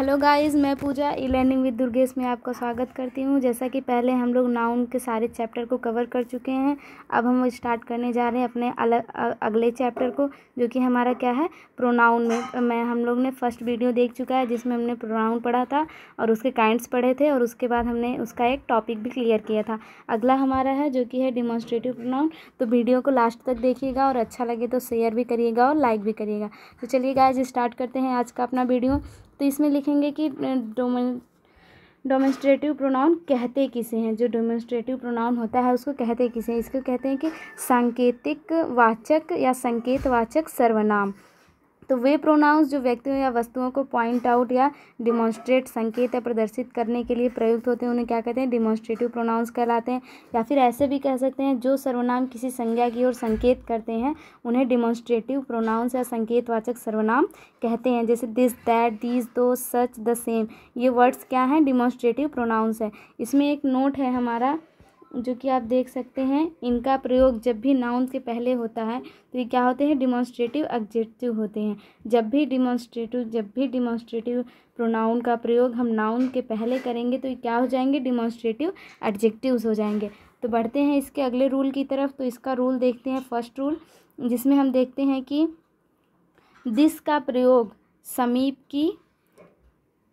hello guys मैं Pooja E learning with Durgesh में आपका स्वागत करती हूँ जैसा कि पहले हम लोग नाउन के सारे चैप्टर को कवर कर चुके हैं अब हम स्टार्ट करने जा रहे हैं अपने अलग अगले चैप्टर को जो कि हमारा क्या है प्रोनाउन में मैं हम लोग ने फर्स्ट वीडियो देख चुका है जिसमें हमने प्रोनाउन पढ़ा था और उसके काइंड्स पढ़े थे और उसके बाद हमने उसका एक टॉपिक भी क्लियर किया था अगला हमारा है जो कि है डिमॉन्स्ट्रेटिव प्रोनाउन तो वीडियो को लास्ट तक देखिएगा और अच्छा लगे तो शेयर भी करिएगा और लाइक भी करिएगा तो चलिए गाइज स्टार्ट करते हैं आज का अपना वीडियो तो इसमें लिखेंगे कि डोमे डोमेस्ट्रेटिव प्रोनाउन कहते किसे हैं जो डोमेस्ट्रेटिव प्रोनाउन होता है उसको कहते किसे हैं इसको कहते हैं कि सांकेतिक वाचक या संकेत वाचक सर्वनाम तो वे प्रोनाउंस जो व्यक्तियों या वस्तुओं को पॉइंट आउट या डिमॉन्स्ट्रेट संकेत या प्रदर्शित करने के लिए प्रयुक्त होते हैं उन्हें क्या कहते हैं डिमॉन्स्ट्रेटिव प्रोनाउंस कहलाते हैं या फिर ऐसे भी कह सकते हैं जो सर्वनाम किसी संज्ञा की ओर संकेत करते हैं उन्हें डिमॉन्स्ट्रेटिव प्रोनाउंस या संकेतवाचक सर्वनाम कहते हैं जैसे this that these those such the same ये वर्ड्स क्या हैं डिमॉन्स्ट्रेटिव प्रोनाउंस है इसमें एक नोट है हमारा जो कि आप देख सकते हैं इनका प्रयोग जब भी नाउन के पहले होता है तो ये क्या होते हैं डिमॉन्स्ट्रेटिव एग्जेक्टिव होते हैं जब भी डिमॉन्स्ट्रेटिव जब भी डिमॉन्स्ट्रेटिव प्रोनाउन का प्रयोग हम नाउन के पहले करेंगे तो ये क्या हो जाएंगे डिमॉन्स्ट्रेटिव एडजेक्टिव्स हो जाएंगे तो बढ़ते हैं इसके अगले रूल की तरफ तो इसका रूल देखते हैं फर्स्ट रूल जिसमें हम देखते हैं कि दिस का प्रयोग समीप की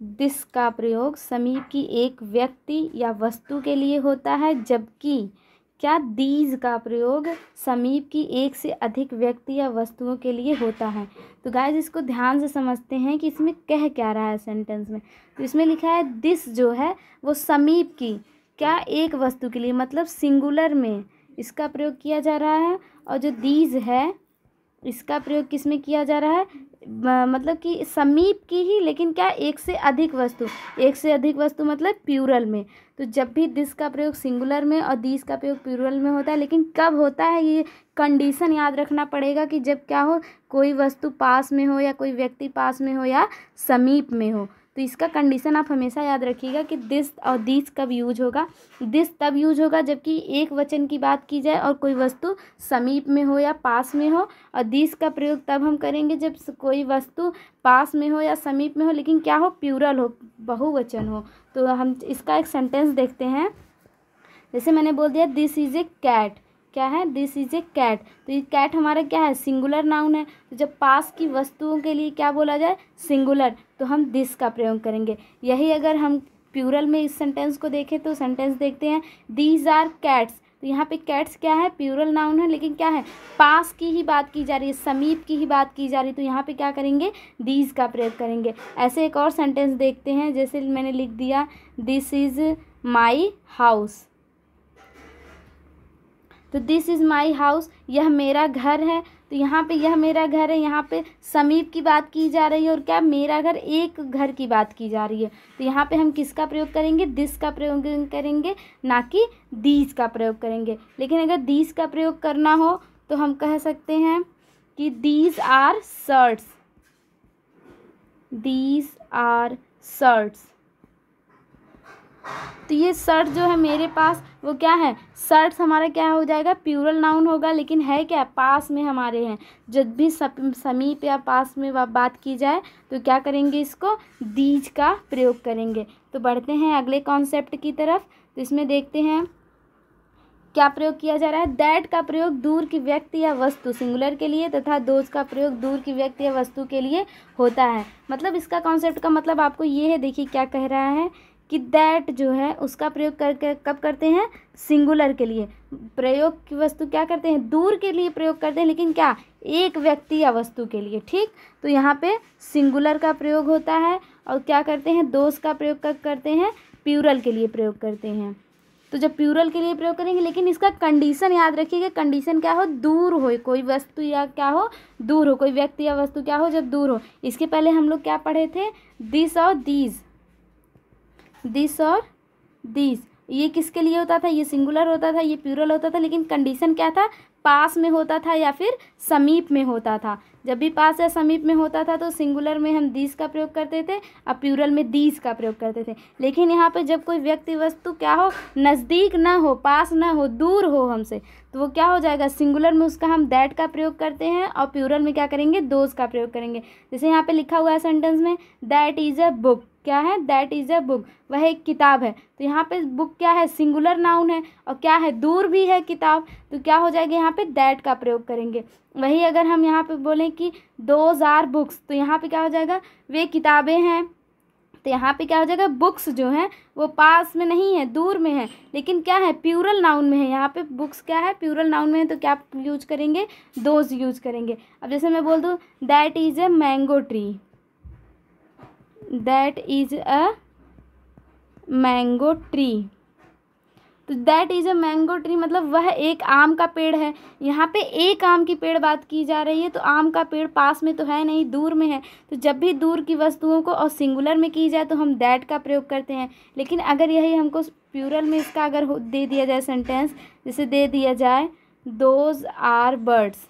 दिस का प्रयोग समीप की एक व्यक्ति या वस्तु के लिए होता है जबकि क्या दीज का प्रयोग समीप की एक से अधिक व्यक्ति या वस्तुओं के लिए होता है तो गाइज इसको ध्यान से समझते हैं कि इसमें कह क्या रहा है सेंटेंस में तो इसमें लिखा है दिस जो है वो समीप की क्या एक वस्तु के लिए मतलब सिंगुलर में इसका प्रयोग किया जा रहा है और जो दीज है इसका प्रयोग किस में किया जा रहा है मतलब कि समीप की ही लेकिन क्या एक से अधिक वस्तु एक से अधिक वस्तु मतलब प्यूरल में तो जब भी दिस का प्रयोग सिंगुलर में और दिस का प्रयोग प्यूरल में होता है लेकिन कब होता है ये कंडीशन याद रखना पड़ेगा कि जब क्या हो कोई वस्तु पास में हो या कोई व्यक्ति पास में हो या समीप में हो तो इसका कंडीशन आप हमेशा याद रखिएगा कि दिस और दिस कब यूज होगा दिस तब यूज होगा जबकि एक वचन की बात की जाए और कोई वस्तु समीप में हो या पास में हो और दिस का प्रयोग तब हम करेंगे जब कोई वस्तु पास में हो या समीप में हो लेकिन क्या हो प्यूरल हो बहुवचन हो तो हम इसका एक सेंटेंस देखते हैं जैसे मैंने बोल दिया दिस इज़ ए कैट क्या है दिस इज ए कैट तो ये कैट हमारा क्या है सिंगुलर नाउन है तो जब पास की वस्तुओं के लिए क्या बोला जाए सिंगुलर तो हम दिस का प्रयोग करेंगे यही अगर हम प्यूरल में इस सेंटेंस को देखें तो सेंटेंस देखते हैं दीज आर कैट्स तो यहाँ पे कैट्स क्या है प्यूरल नाउन है लेकिन क्या है पास की ही बात की जा रही है समीप की ही बात की जा रही है तो यहाँ पे क्या करेंगे दीज का प्रयोग करेंगे ऐसे एक और सेंटेंस देखते हैं जैसे मैंने लिख दिया दिस इज़ माई हाउस तो दिस इज़ माई हाउस यह मेरा घर है तो यहाँ पे यह मेरा घर है यहाँ पे समीप की बात की जा रही है और क्या मेरा घर एक घर की बात की जा रही है तो यहाँ पे हम किसका प्रयोग करेंगे दिस का प्रयोग करेंगे ना कि दीज का प्रयोग करेंगे लेकिन अगर दीज का प्रयोग करना हो तो हम कह सकते हैं कि these are shirts these are shirts तो ये शर्ट जो है मेरे पास वो क्या है शर्ट हमारा क्या हो जाएगा प्यूरल नाउन होगा लेकिन है क्या पास में हमारे हैं जब भी समीप या पास में बात की जाए तो क्या करेंगे इसको दीज का प्रयोग करेंगे तो बढ़ते हैं अगले कॉन्सेप्ट की तरफ तो इसमें देखते हैं क्या प्रयोग किया जा रहा है दैट का प्रयोग दूर की व्यक्ति या वस्तु सिंगुलर के लिए तथा दोज का प्रयोग दूर की व्यक्ति या वस्तु के लिए होता है मतलब इसका कॉन्सेप्ट का मतलब आपको ये है देखिए क्या कह रहा है कि दैट जो है उसका प्रयोग करके कब करते हैं सिंगुलर के लिए प्रयोग की वस्तु क्या करते हैं दूर के लिए प्रयोग करते हैं लेकिन क्या एक व्यक्ति या वस्तु के लिए ठीक तो यहाँ पे सिंगुलर का प्रयोग होता है और क्या करते हैं दोष का प्रयोग कब करते हैं प्यूरल के लिए प्रयोग करते हैं तो जब प्यूरल के लिए प्रयोग करेंगे लेकिन इसका कंडीशन याद रखिएगा कंडीशन क्या हो दूर हो कोई वस्तु या क्या हो दूर हो कोई व्यक्ति या वस्तु क्या हो जब दूर हो इसके पहले हम लोग क्या पढ़े थे दिस और दीज दिस और दिस ये किसके लिए होता था ये सिंगुलर होता था ये प्यूरल होता था लेकिन कंडीशन क्या था पास में होता था या फिर समीप में होता था जब भी पास या समीप में होता था तो सिंगुलर में हम दीस का प्रयोग करते थे और प्यूरल में दीस का प्रयोग करते थे लेकिन यहाँ पे जब कोई व्यक्ति वस्तु क्या हो नज़दीक ना हो पास ना हो दूर हो हमसे तो वो क्या हो जाएगा सिंगुलर में उसका हम दैट का प्रयोग करते हैं और प्यूरल में क्या करेंगे दोज का प्रयोग करेंगे जैसे यहाँ पर लिखा हुआ है सेंटेंस में दैट इज़ अ बुक क्या है दैट इज़ अ बुक वह एक किताब है तो यहाँ पे बुक क्या है सिंगुलर नाउन है और क्या है दूर भी है किताब तो क्या हो जाएगा यहाँ पे दैट का प्रयोग करेंगे वही अगर हम यहाँ पे बोलें कि दोज आर बुक्स तो यहाँ पे क्या हो जाएगा वे किताबें हैं तो यहाँ पे क्या हो जाएगा बुक्स जो हैं वो पास में नहीं है दूर में है लेकिन क्या है प्यूरल नाउन में है यहाँ पे बुक्स क्या है प्यूरल नाउन में है तो क्या यूज करेंगे दोज यूज करेंगे अब जैसे मैं बोल दूँ that is a mango tree that is a mango tree तो that is a mango tree मतलब वह एक आम का पेड़ है यहाँ पे एक आम की पेड़ बात की जा रही है तो आम का पेड़ पास में तो है नहीं दूर में है तो जब भी दूर की वस्तुओं को और सिंगुलर में की जाए तो हम दैट का प्रयोग करते हैं लेकिन अगर यही हमको प्यूरल में इसका अगर दे दिया जाए सेंटेंस जैसे दे दिया जाए those are birds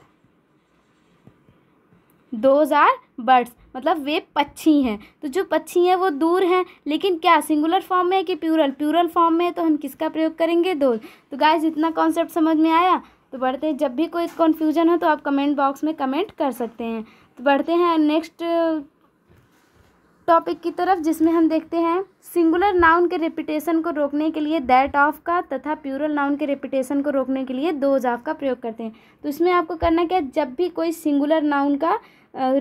those are birds मतलब वे पक्षी हैं तो जो पक्षी हैं वो दूर हैं लेकिन क्या सिंगुलर फॉर्म में है कि प्यूरल प्यूरल फॉर्म में है तो हम किसका प्रयोग करेंगे दो तो गाइज इतना कॉन्सेप्ट समझ में आया तो बढ़ते हैं जब भी कोई कन्फ्यूजन हो तो आप कमेंट बॉक्स में कमेंट कर सकते हैं तो बढ़ते हैं नेक्स्ट टॉपिक की तरफ जिसमें हम देखते हैं सिंगुलर नाउन के रिपीटेशन को रोकने के लिए दैट ऑफ का तथा प्यूरल नाउन के रिपीटेशन को रोकने के लिए दोज ऑफ का प्रयोग करते हैं तो इसमें आपको करना क्या है जब भी कोई सिंगुलर नाउन का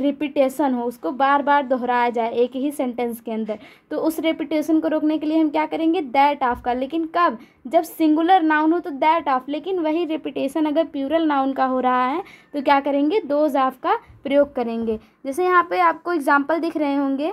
रिपीटेशन हो उसको बार बार दोहराया जाए एक ही सेंटेंस के अंदर तो उस रिपीटेशन को रोकने के लिए हम क्या करेंगे दैट ऑफ का लेकिन कब जब सिंगुलर नाउन हो तो दैट ऑफ लेकिन वही रिपीटेशन अगर प्यूरल नाउन का हो रहा है तो क्या करेंगे दोज ऑफ का प्रयोग करेंगे जैसे यहाँ पे आपको एग्जाम्पल दिख रहे होंगे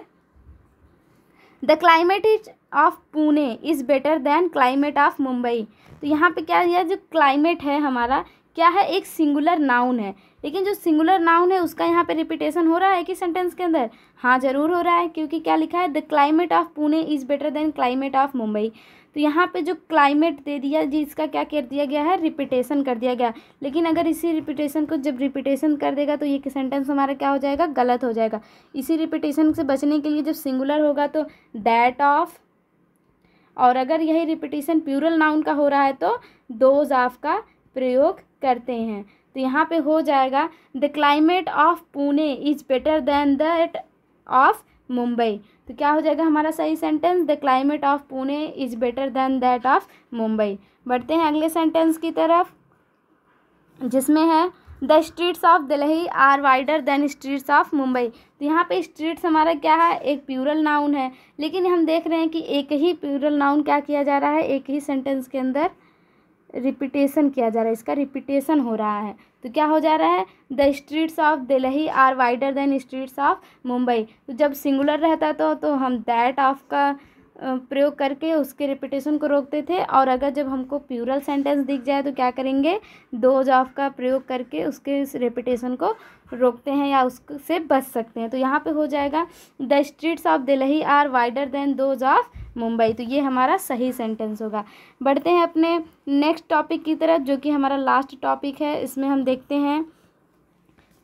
the climate is of Pune is better than climate of Mumbai तो यहाँ पे क्या यह जो क्लाइमेट है हमारा क्या है एक सिंगुलर नाउन है लेकिन जो सिंगुलर नाउन है उसका यहाँ पे रिपीटेशन हो रहा है कि सेंटेंस के अंदर हाँ ज़रूर हो रहा है क्योंकि क्या लिखा है the climate of Pune is better than climate of Mumbai तो यहाँ पे जो क्लाइमेट दे दिया जी इसका क्या कर दिया गया है रिपीटेशन कर दिया गया लेकिन अगर इसी रिपीटेशन को जब रिपीटेशन कर देगा तो ये सेंटेंस हमारा क्या हो जाएगा गलत हो जाएगा इसी रिपीटेशन से बचने के लिए जब सिंगुलर होगा तो दैट ऑफ और अगर यही रिपीटेशन प्यूरल नाउन का हो रहा है तो दोज ऑफ का प्रयोग करते हैं तो यहाँ पे हो जाएगा the climate of Pune is better than that of Mumbai तो क्या हो जाएगा हमारा सही sentence the climate of Pune is better than that of Mumbai बढ़ते हैं अगले सेंटेंस की तरफ जिसमें है the streets of Delhi are wider than streets of Mumbai तो यहाँ पे स्ट्रीट्स हमारा क्या है एक प्यूरल नाउन है लेकिन हम देख रहे हैं कि एक ही प्यूरल नाउन क्या किया जा रहा है एक ही सेंटेंस के अंदर रिपीटेशन किया जा रहा है इसका रिपीटेशन हो रहा है तो क्या हो जा रहा है the streets of Delhi are wider than streets of Mumbai तो जब सिंगुलर रहता तो तो हम दैट ऑफ का प्रयोग करके उसके रिपीटेशन को रोकते थे और अगर जब हमको प्यूरल सेंटेंस दिख जाए तो क्या करेंगे दोज ऑफ का प्रयोग करके उसके इस रिपीटेशन को रोकते हैं या उससे बच सकते हैं तो यहाँ पे हो जाएगा the streets of Delhi are wider than those of Mumbai तो ये हमारा सही सेंटेंस होगा बढ़ते हैं अपने नेक्स्ट टॉपिक की तरफ जो कि हमारा लास्ट टॉपिक है इसमें हम देखते हैं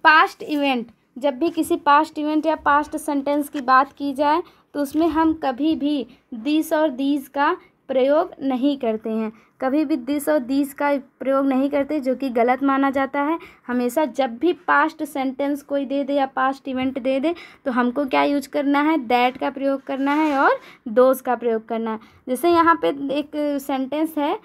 पास्ट इवेंट जब भी किसी पास्ट इवेंट या पास्ट सेंटेंस की बात की जाए तो उसमें हम कभी भी दिस और दीज का प्रयोग नहीं करते हैं कभी भी दिस और दीस का प्रयोग नहीं करते जो कि गलत माना जाता है हमेशा जब भी पास्ट सेंटेंस कोई दे दे या पास्ट इवेंट दे दे तो हमको क्या यूज करना है दैट का प्रयोग करना है और दोज का प्रयोग करना है जैसे यहाँ पे एक सेंटेंस है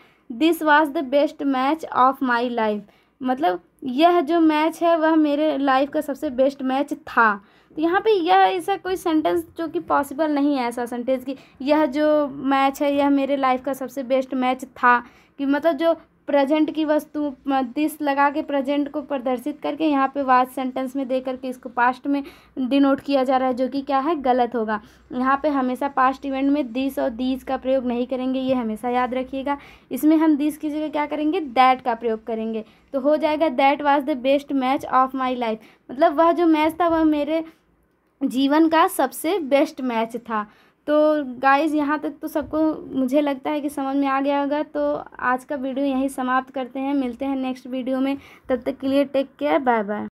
this was the best match of my life मतलब यह जो मैच है वह मेरे लाइफ का सबसे बेस्ट मैच था तो यहाँ पे यह ऐसा कोई सेंटेंस जो कि पॉसिबल नहीं है ऐसा सेंटेंस कि यह जो मैच है यह मेरे लाइफ का सबसे बेस्ट मैच था कि मतलब जो प्रेजेंट की वस्तु दिस लगा के प्रेजेंट को प्रदर्शित करके यहाँ पे वाज सेंटेंस में दे करके इसको पास्ट में डिनोट किया जा रहा है जो कि क्या है गलत होगा यहाँ पे हमेशा पास्ट इवेंट में दिस और दीज का प्रयोग नहीं करेंगे ये हमेशा याद रखिएगा इसमें हम दिस की जगह क्या करेंगे दैट का प्रयोग करेंगे तो हो जाएगा that was the best match of my life मतलब वह जो मैच था वह मेरे जीवन का सबसे बेस्ट मैच था तो गाइस यहाँ तक तो सबको मुझे लगता है कि समझ में आ गया होगा तो आज का वीडियो यहीं समाप्त करते हैं मिलते हैं नेक्स्ट वीडियो में तब तक के लिए टेक केयर बाय बाय